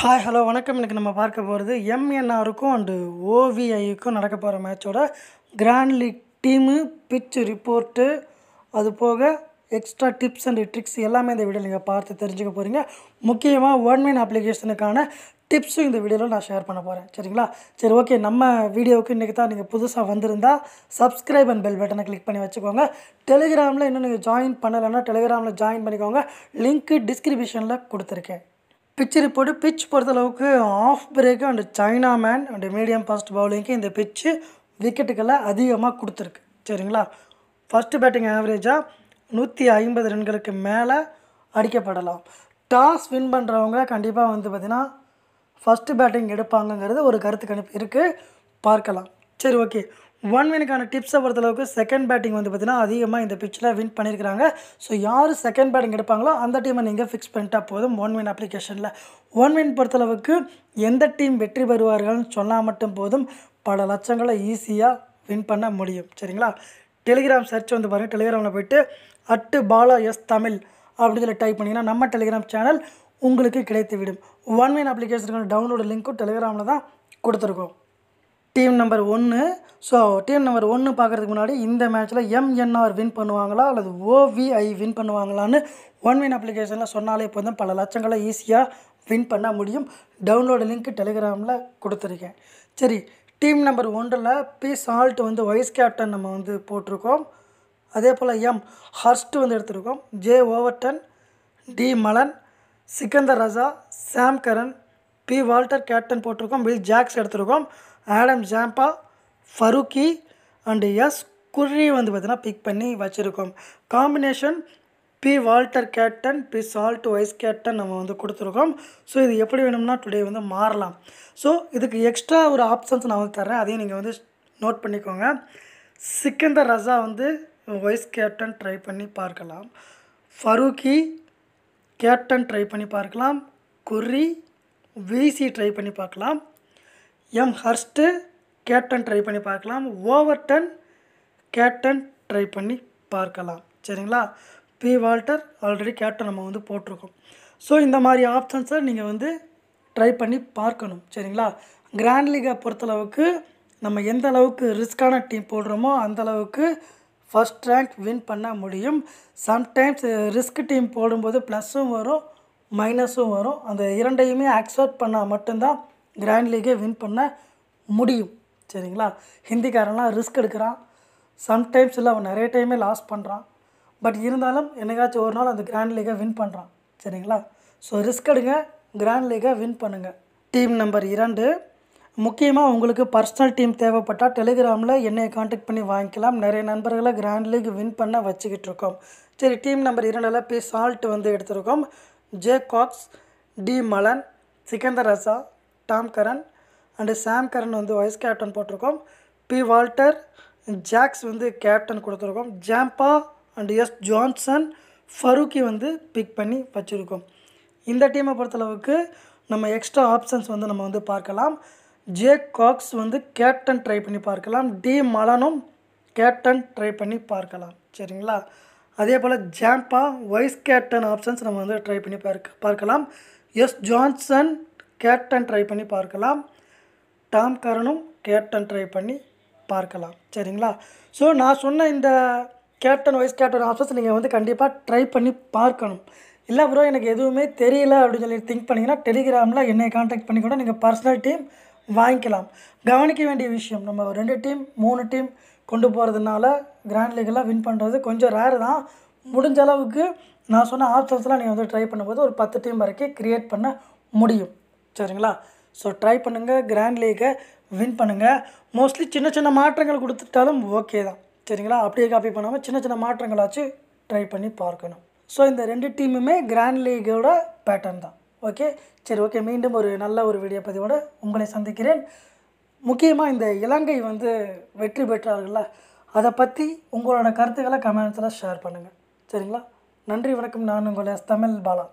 hi hello வணக்கம் எனக்கு நம்ம பார்க்க போகிறது எம்என்ஆருக்கும் அண்டு ஓவிஐக்கும் நடக்க போகிற மேட்சோட grand league team pitch report அது போக எக்ஸ்ட்ரா டிப்ஸ் அண்ட் ட்ரிக்ஸ் எல்லாமே இந்த வீடியோ நீங்கள் பார்த்து தெரிஞ்சுக்க போகிறீங்க முக்கியமாக ஒன்மைன் அப்ளிகேஷனுக்கான டிப்ஸும் இந்த வீடியோவில் நான் ஷேர் பண்ண போகிறேன் சரிங்களா சரி ஓகே நம்ம வீடியோவுக்கு இன்றைக்கி தான் நீங்கள் புதுசாக வந்திருந்தால் சப்ஸ்கிரைப் அண்ட் பெல் பட்டனை கிளிக் பண்ணி வச்சுக்கோங்க டெலிகிராமில் இன்னும் நீங்கள் ஜாயின் பண்ணலைன்னா டெலிகிராமில் ஜாயின் பண்ணிக்கோங்க லிங்க்கு டிஸ்கிரிப்ஷனில் கொடுத்துருக்கேன் பிட்ச் ரிப்போர்ட்டு பிட்ச் பொறுத்தளவுக்கு off break and chinaman and medium fast பவுலிங்க்கு இந்த பிச்சு விக்கெட்டுகளை அதிகமாக கொடுத்துருக்கு சரிங்களா ஃபஸ்ட்டு பேட்டிங் ஆவரேஜாக நூற்றி ஐம்பது ரன்களுக்கு மேலே அடிக்கப்படலாம் டாஸ் வின் பண்ணுறவங்க கண்டிப்பாக வந்து பார்த்திங்கன்னா ஃபஸ்ட்டு பேட்டிங் எடுப்பாங்கங்கிறது ஒரு கருத்து கணிப்பு இருக்குது பார்க்கலாம் சரி ஓகே ஒன் வினுக்கான டிப்ஸை பொறுத்தளவுக்கு செகண்ட் பேட்டிங் வந்து பார்த்திங்கன்னா அதிகமாக இந்த பிச்சில் வின் பண்ணியிருக்கிறாங்க ஸோ யார் செகண்ட் பேட்டிங் எடுப்பாங்களோ அந்த டீமை நீங்கள் ஃபிக்ஸ் பண்ணிட்டா போதும் ஒன் வின் அப்ளிகேஷனில் ஒன் வின் பொறுத்தளவுக்கு எந்த டீம் வெற்றி பெறுவார்கள்னு சொன்னால் மட்டும் போதும் பல லட்சங்களை ஈஸியாக வின் பண்ண முடியும் சரிங்களா டெலிகிராம் சர்ச் வந்து பாருங்கள் டெலிகிராமில் போய்ட்டு அட்டு பாலா எஸ் தமிழ் அப்படிங்கிற டைப் பண்ணிங்கன்னா நம்ம டெலிகிராம் சேனல் உங்களுக்கு கிடைத்துவிடும் ஒன் வின் அப்ளிகேஷனுக்கான டவுன்லோடு லிங்க்கும் டெலிகிராமில் தான் கொடுத்துருக்கோம் டீம் நம்பர் ஒன்று ஸோ டீம் நம்பர் ஒன்று பார்க்குறதுக்கு முன்னாடி இந்த மேட்ச்சில் எம்என்ஆர் வின் பண்ணுவாங்களா அல்லது ஓவிஐ வின் பண்ணுவாங்களான்னு ஒன் வின் அப்ளிகேஷனில் சொன்னாலே இப்போ பல லட்சங்களை ஈஸியாக வின் பண்ண முடியும் டவுன்லோடு லிங்க் டெலிகிராமில் கொடுத்துருக்கேன் சரி டீம் நம்பர் ஒன்றில் பி சால்ட் வந்து வைஸ் கேப்டன் நம்ம வந்து போட்டிருக்கோம் அதே போல் எம் ஹர்ஸ்ட்டு வந்து எடுத்திருக்கோம் J Overton D Malan Sikandar Raza Sam Curran P Walter captain போட்டிருக்கோம் வில் ஜாக்ஸ் எடுத்திருக்கோம் Adam Zampa Farooqi and S Currie வந்து பார்த்திங்கன்னா பிக் பண்ணி வச்சுருக்கோம் combination P Walter captain P Salt vice captain நம்ம வந்து கொடுத்துருக்கோம் ஸோ இது எப்படி வேணும்னா டுடே வந்து மாறலாம் ஸோ இதுக்கு எக்ஸ்ட்ரா ஒரு ஆப்ஷன்ஸ் நான் வந்து தரேன் அதையும் நீங்கள் வந்து நோட் பண்ணிக்கோங்க சிக்கந்தர் ரசா வந்து வைஸ் கேப்டன் ட்ரை பண்ணி பார்க்கலாம் ஃபரூக்கி கேப்டன் ட்ரை பண்ணி பார்க்கலாம் குர்ரி விசி ட்ரை பண்ணி பார்க்கலாம் எம் ஹர்ஸ்ட்டு கேப்டன் ட்ரை பண்ணி பார்க்கலாம் ஓவர்டன் கேப்டன் ட்ரை பண்ணி பார்க்கலாம் சரிங்களா பி வால்டர் ஆல்ரெடி கேப்டன் நம்ம வந்து போட்டிருக்கோம் ஸோ இந்த மாதிரி ஆப்ஷன்ஸை நீங்கள் வந்து ட்ரை பண்ணி பார்க்கணும் சரிங்களா கிராண்ட் லீகை பொறுத்தளவுக்கு நம்ம எந்த அளவுக்கு ரிஸ்க்கான டீம் போடுறோமோ அந்த அளவுக்கு ஃபஸ்ட் ரேங்க் வின் பண்ண முடியும் சம்டைம்ஸ் ரிஸ்க் டீம் போடும்போது ப்ளஸ்ஸும் வரும் மைனஸும் வரும் அந்த இரண்டையுமே அக்செப்ட் பண்ணால் மட்டும்தான் கிராண்ட் லீகே வின் பண்ண முடியும் சரிங்களா ஹிந்திக்காரன்லாம் ரிஸ்க் எடுக்கிறான் சம்டைம்ஸ் இல்லை அவன் நிறைய டைமே லாஸ் பண்ணுறான் பட் இருந்தாலும் என்னைக்காச்சும் ஒரு நாள் அந்த கிராண்ட் லீகை வின் பண்ணுறான் சரிங்களா ஸோ ரிஸ்க் எடுங்க கிராண்ட் லீகை வின் பண்ணுங்கள் டீம் நம்பர் இரண்டு முக்கியமாக உங்களுக்கு பர்சனல் டீம் தேவைப்பட்டால் டெலிகிராமில் என்னை காண்டாக்ட் பண்ணி வாங்கிக்கலாம் நிறைய நண்பர்களை கிராண்ட் லீக் வின் பண்ண வச்சுக்கிட்டு இருக்கோம் சரி டீம் நம்பர் இரண்டில் பி சால்ட் வந்து எடுத்திருக்கோம் J Cox D Malan Sikandar Raza Tom Curran and Sam Curran வந்து வைஸ் கேப்டன் போட்டிருக்கோம் பி வால்டர் ஜாக்ஸ் வந்து கேப்டன் கொடுத்துருக்கோம் Zampa and S Johnson Farooqi வந்து பிக் பண்ணி வச்சுருக்கோம் இந்த டீமை பொறுத்தளவுக்கு நம்ம எக்ஸ்ட்ரா ஆப்ஷன்ஸ் வந்து நம்ம வந்து பார்க்கலாம் ஜே காக்ஸ் வந்து கேப்டன் ட்ரை பண்ணி பார்க்கலாம் டி மலனும் கேப்டன் ட்ரை பண்ணி பார்க்கலாம் சரிங்களா அதே போல் ஜாம்பா வைஸ் கேப்டன் ஆப்ஷன்ஸ் நம்ம வந்து ட்ரை பண்ணி பார்க்க பார்க்கலாம் எஸ் ஜான்சன் கேப்டன் ட்ரை பண்ணி பார்க்கலாம் டாம் கரனும் கேப்டன் ட்ரை பண்ணி பார்க்கலாம் சரிங்களா ஸோ நான் சொன்ன இந்த கேப்டன் வைஸ் கேப்டன் ஆப்ஷன்ஸ் நீங்கள் வந்து கண்டிப்பாக ட்ரை பண்ணி பார்க்கணும் இல்லை ப்ரோ எனக்கு எதுவுமே தெரியல அப்படின்னு சொல்லி திங்க் பண்ணிங்கன்னா டெலிகிராமில் என்னை காண்டாக்ட் பண்ணி கூட நீங்கள் பர்சனல் டீம் வாங்கிக்கலாம் கவனிக்க வேண்டிய விஷயம் நம்ம ரெண்டு டீம் மூணு டீம் கொண்டு போகிறதுனால கிராண்ட் லீகெல்லாம் வின் பண்ணுறது கொஞ்சம் ரேர் தான் முடிஞ்ச அளவுக்கு நான் சொன்ன ஆப்ஷன்ஸ்லாம் நீங்கள் வந்து ட்ரை பண்ணும்போது ஒரு பத்து டீம் வரைக்கும் க்ரியேட் பண்ண முடியும் சரிங்களா ஸோ ட்ரை பண்ணுங்கள் கிராண்ட் லீகை வின் பண்ணுங்கள் மோஸ்ட்லி சின்ன சின்ன மாற்றங்கள் கொடுத்துட்டாலும் ஓகே தான் சரிங்களா அப்படியே காப்பி பண்ணாமல் சின்ன சின்ன மாற்றங்களாச்சு ட்ரை பண்ணி பார்க்கணும் ஸோ இந்த ரெண்டு டீமுமே கிராண்ட் லீகோட பேட்டர்ன் தான் ஓகே சரி ஓகே மீண்டும் ஒரு நல்ல ஒரு வீடியோ பதிவோடு உங்களை சந்திக்கிறேன் முக்கியமாக இந்த இலங்கை வந்து வெற்றி பெற்றார்கள்ல அதை பற்றி உங்களோட கருத்துக்களை கமெண்ட்ஸில் ஷேர் பண்ணுங்கள் சரிங்களா நன்றி வணக்கம் நான் உங்களுடைய தமிழ் பாலா